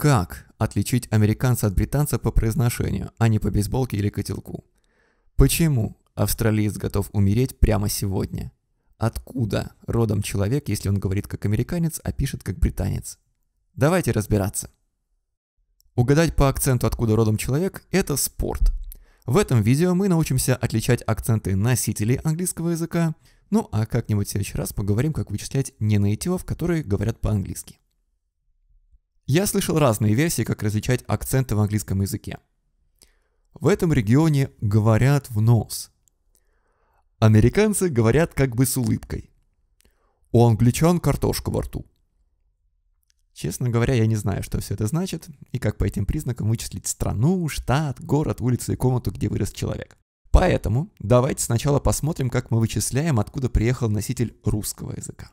Как отличить американца от британца по произношению, а не по бейсболке или котелку? Почему австралиец готов умереть прямо сегодня? Откуда родом человек, если он говорит как американец, а пишет как британец? Давайте разбираться. Угадать по акценту, откуда родом человек, это спорт. В этом видео мы научимся отличать акценты носителей английского языка, ну а как-нибудь в следующий раз поговорим, как вычислять не нейтивов, а которые говорят по-английски. Я слышал разные версии, как различать акценты в английском языке. В этом регионе говорят в нос. Американцы говорят как бы с улыбкой. У англичан картошка во рту. Честно говоря, я не знаю, что все это значит и как по этим признакам вычислить страну, штат, город, улицу и комнату, где вырос человек. Поэтому давайте сначала посмотрим, как мы вычисляем, откуда приехал носитель русского языка.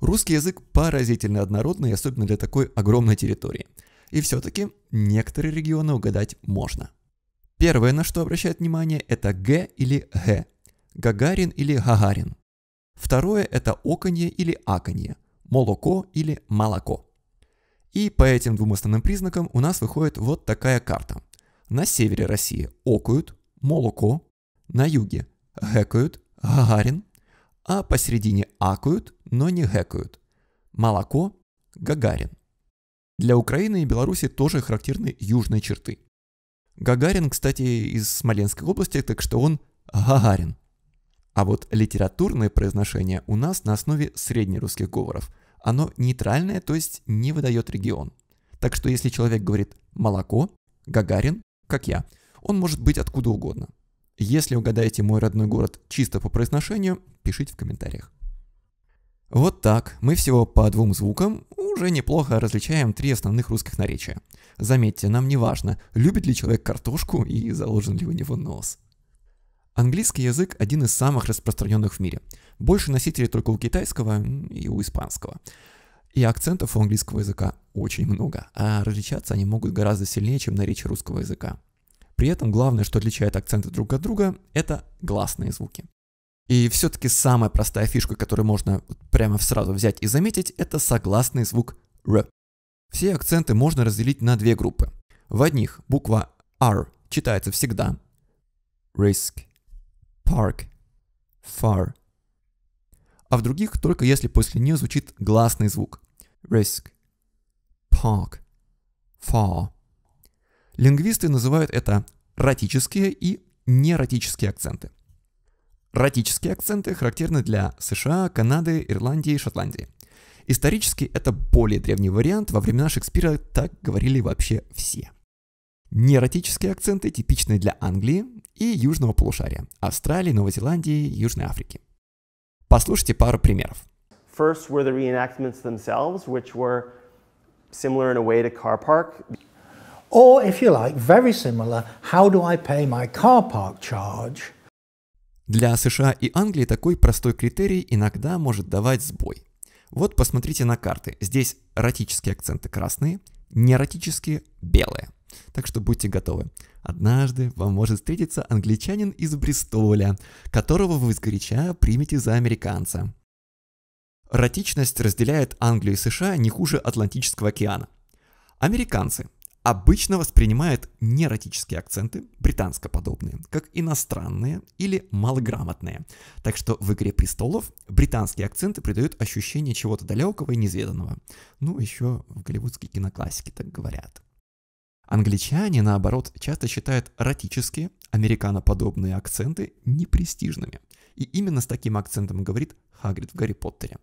Русский язык поразительно однородный, особенно для такой огромной территории. И все-таки некоторые регионы угадать можно. Первое, на что обращает внимание, это Г или Г. Гагарин или Гагарин. Второе – это оконье или аконье, молоко или молоко. И по этим двум основным признакам у нас выходит вот такая карта. На севере России окают, молоко, на юге гэкают, гагарин, а посередине акают, но не гэкают. Молоко – Гагарин. Для Украины и Беларуси тоже характерны южные черты. Гагарин, кстати, из Смоленской области, так что он Гагарин. А вот литературное произношение у нас на основе среднерусских говоров. Оно нейтральное, то есть не выдает регион. Так что если человек говорит «молоко», «гагарин», как я, он может быть откуда угодно. Если угадаете мой родной город чисто по произношению, пишите в комментариях. Вот так мы всего по двум звукам уже неплохо различаем три основных русских наречия. Заметьте, нам не важно, любит ли человек картошку и заложен ли у него нос. Английский язык один из самых распространенных в мире. Больше носителей только у китайского и у испанского. И акцентов у английского языка очень много, а различаться они могут гораздо сильнее, чем наречие русского языка. При этом главное, что отличает акценты друг от друга, это гласные звуки. И все-таки самая простая фишка, которую можно прямо сразу взять и заметить, это согласный звук R. Все акценты можно разделить на две группы. В одних буква R читается всегда. Risk, park, far. А в других только если после нее звучит гласный звук. Risk, park, far. Лингвисты называют это ротические и неротические акценты. Родические акценты характерны для США, Канады, Ирландии и Шотландии. Исторически это более древний вариант, во времена Шекспира так говорили вообще все. Неротические акценты типичны для Англии и Южного полушария, Австралии, Новой Зеландии, Южной Африки. Послушайте пару примеров. First were the reenactments themselves, which were similar in a way to car park. Or, if you like, very similar, how do I pay my car park charge? Для США и Англии такой простой критерий иногда может давать сбой. Вот посмотрите на карты. Здесь эротические акценты красные, неэротические белые. Так что будьте готовы. Однажды вам может встретиться англичанин из Бристоля, которого вы сгоряча примете за американца. Ротичность разделяет Англию и США не хуже Атлантического океана. Американцы обычно воспринимают неротические акценты, британскоподобные как иностранные или малограмотные. Так что в «Игре престолов» британские акценты придают ощущение чего-то далекого и неизведанного. Ну, еще в голливудской киноклассике так говорят. Англичане, наоборот, часто считают ротические американоподобные акценты непрестижными. И именно с таким акцентом говорит Хагрид в «Гарри Поттере».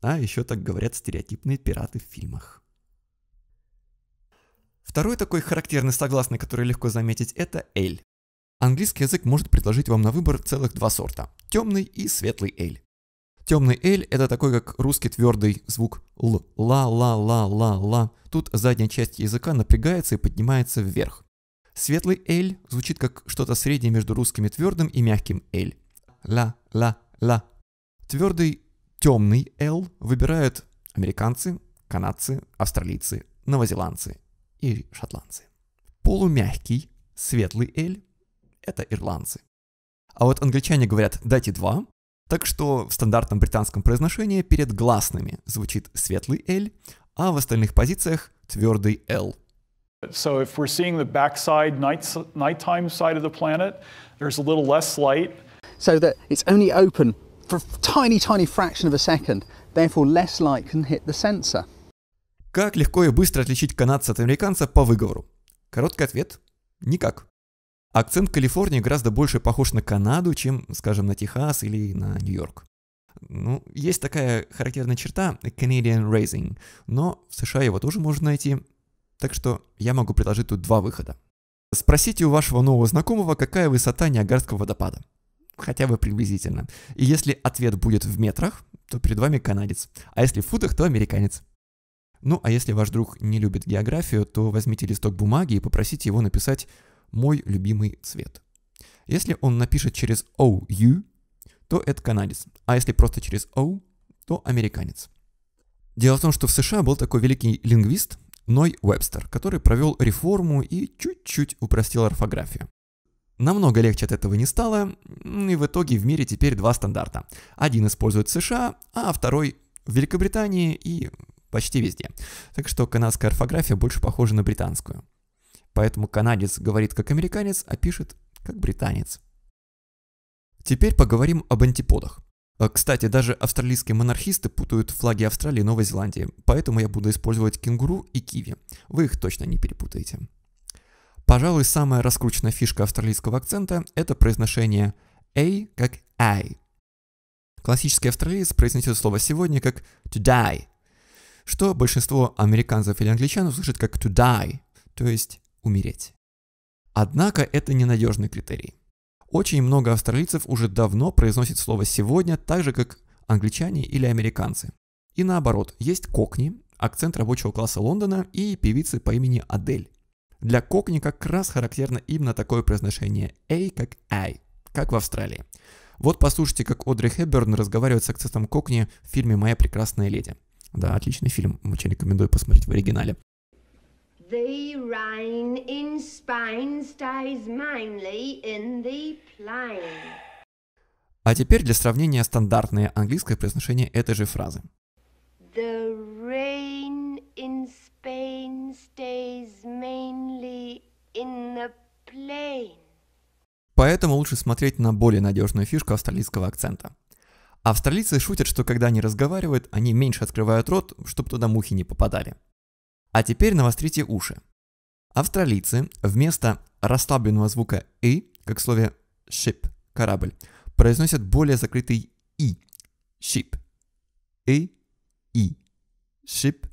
А еще так говорят стереотипные пираты в фильмах. Второй такой характерный согласный, который легко заметить, это эль. Английский язык может предложить вам на выбор целых два сорта – темный и светлый эль. Темный эль – это такой, как русский твердый звук л, ла-ла-ла-ла-ла. Тут задняя часть языка напрягается и поднимается вверх. Светлый эль звучит как что-то среднее между русским твердым и мягким эль. Ла-ла-ла. Твердый темный л выбирают американцы, канадцы, австралийцы, новозеландцы и шотландцы. Полумягкий, светлый эль – это ирландцы. А вот англичане говорят «дайте два», так что в стандартном британском произношении перед гласными звучит светлый «л», а в остальных позициях твердый «л». So if we're seeing the backside night, nighttime side of the planet, there's a little less light. So that it's only open for a tiny, tiny fraction of a second. Therefore, less light can hit the sensor. Как легко и быстро отличить канадца от американца по выговору? Короткий ответ – никак. Акцент Калифорнии гораздо больше похож на Канаду, чем, скажем, на Техас или на Нью-Йорк. Ну, есть такая характерная черта – Canadian Raising, но в США его тоже можно найти, так что я могу предложить тут два выхода. Спросите у вашего нового знакомого, какая высота Ниагарского водопада. Хотя бы приблизительно. И если ответ будет в метрах, то перед вами канадец. А если в футах, то американец. Ну, а если ваш друг не любит географию, то возьмите листок бумаги и попросите его написать «Мой любимый цвет». Если он напишет через OU, то это канадец, а если просто через O, то американец. Дело в том, что в США был такой великий лингвист Ной Уэбстер, который провел реформу и чуть-чуть упростил орфографию. Намного легче от этого не стало, и в итоге в мире теперь два стандарта. Один в США, а второй в Великобритании и почти везде. Так что канадская орфография больше похожа на британскую. Поэтому канадец говорит как американец, а пишет как британец. Теперь поговорим об антиподах. А, кстати, даже австралийские монархисты путают флаги Австралии и Новой Зеландии, поэтому я буду использовать кенгуру и киви. Вы их точно не перепутаете. Пожалуй, самая раскрученная фишка австралийского акцента – это произношение «a» как «I». Классический австралиец произнесет слово «сегодня» как «today», что большинство американцев или англичан услышат как to die, то есть умереть. Однако это ненадежный критерий. Очень много австралийцев уже давно произносит слово «сегодня» так же, как англичане или американцы. И наоборот, есть кокни, акцент рабочего класса Лондона и певицы по имени Адель. Для кокни как раз характерно именно такое произношение «эй» как «ай», как в Австралии. Вот послушайте, как Одри Хэбберн разговаривает с акцентом кокни в фильме «Моя прекрасная леди». Да, отличный фильм, очень рекомендую посмотреть в оригинале. The rain in Spain stays mainly in the plain. А теперь для сравнения стандартное английское произношение этой же фразы. The rain in Spain stays mainly in the plain. Поэтому лучше смотреть на более надежную фишку австралийского акцента. Австралийцы шутят, что когда они разговаривают, они меньше открывают рот, чтобы туда мухи не попадали. А теперь навострите уши. Австралийцы вместо расслабленного звука «и», как в слове «ship» – корабль, произносят более закрытый «и» – «ship». «И», «и», «ship»,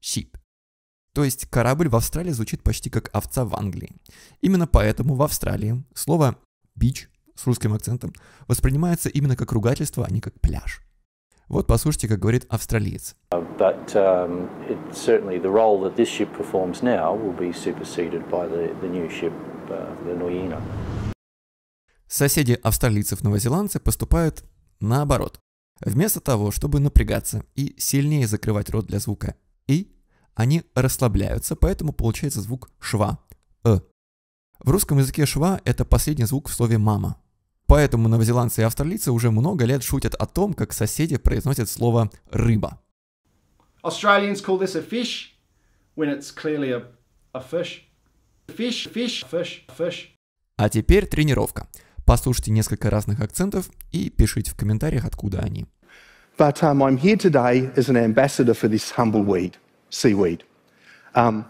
«ship». То есть корабль в Австралии звучит почти как овца в Англии. Именно поэтому в Австралии слово beach с русским акцентом воспринимается именно как ругательство, а не как пляж. Вот послушайте, как говорит австралиец. Um, uh, Соседи австралийцев-новозеландцы поступают наоборот. Вместо того, чтобы напрягаться и сильнее закрывать рот для звука «и», они расслабляются, поэтому получается звук «шва», «э». В русском языке «шва» — это последний звук в слове «мама», Поэтому новозеландцы и австралийцы уже много лет шутят о том, как соседи произносят слово «рыба». Australians call this a fish when it's clearly a, a fish. Fish, fish, fish, fish. А теперь тренировка. Послушайте несколько разных акцентов и пишите в комментариях, откуда они. But um, I'm here today as an ambassador for this humble weed, seaweed. Um,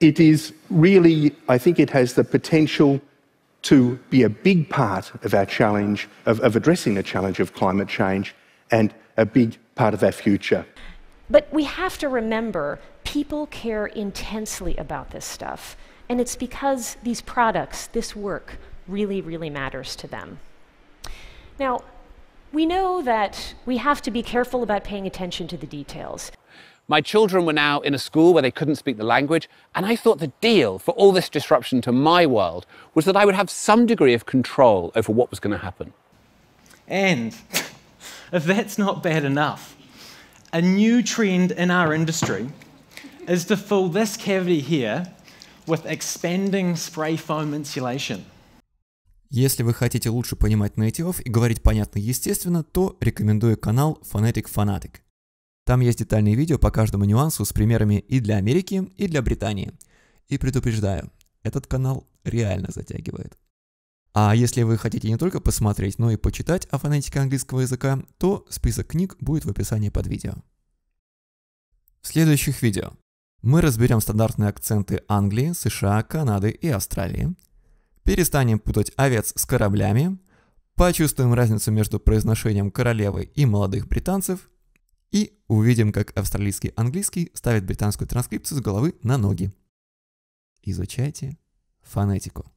it is really, I think it has the potential to be a big part of our challenge, of, of addressing the challenge of climate change, and a big part of our future. But we have to remember people care intensely about this stuff. And it's because these products, this work, really, really matters to them. Now, we know that we have to be careful about paying attention to the details. My children were now in a school where they couldn't speak the language, and I thought the deal for all this disruption to my world was that I would have some degree of control over what was going to happen. And if that's not bad enough, a new trend in our industry is to fill this cavity here with expanding spray foam insulation. Если вы хотите лучше понимать нейтивов и говорить понятно естественно, то рекомендую канал Phonetic Fanatic. Там есть детальные видео по каждому нюансу с примерами и для Америки, и для Британии. И предупреждаю, этот канал реально затягивает. А если вы хотите не только посмотреть, но и почитать о фонетике английского языка, то список книг будет в описании под видео. В следующих видео мы разберем стандартные акценты Англии, США, Канады и Австралии, перестанем путать овец с кораблями, почувствуем разницу между произношением королевы и молодых британцев Увидим, как австралийский английский ставит британскую транскрипцию с головы на ноги. Изучайте фонетику.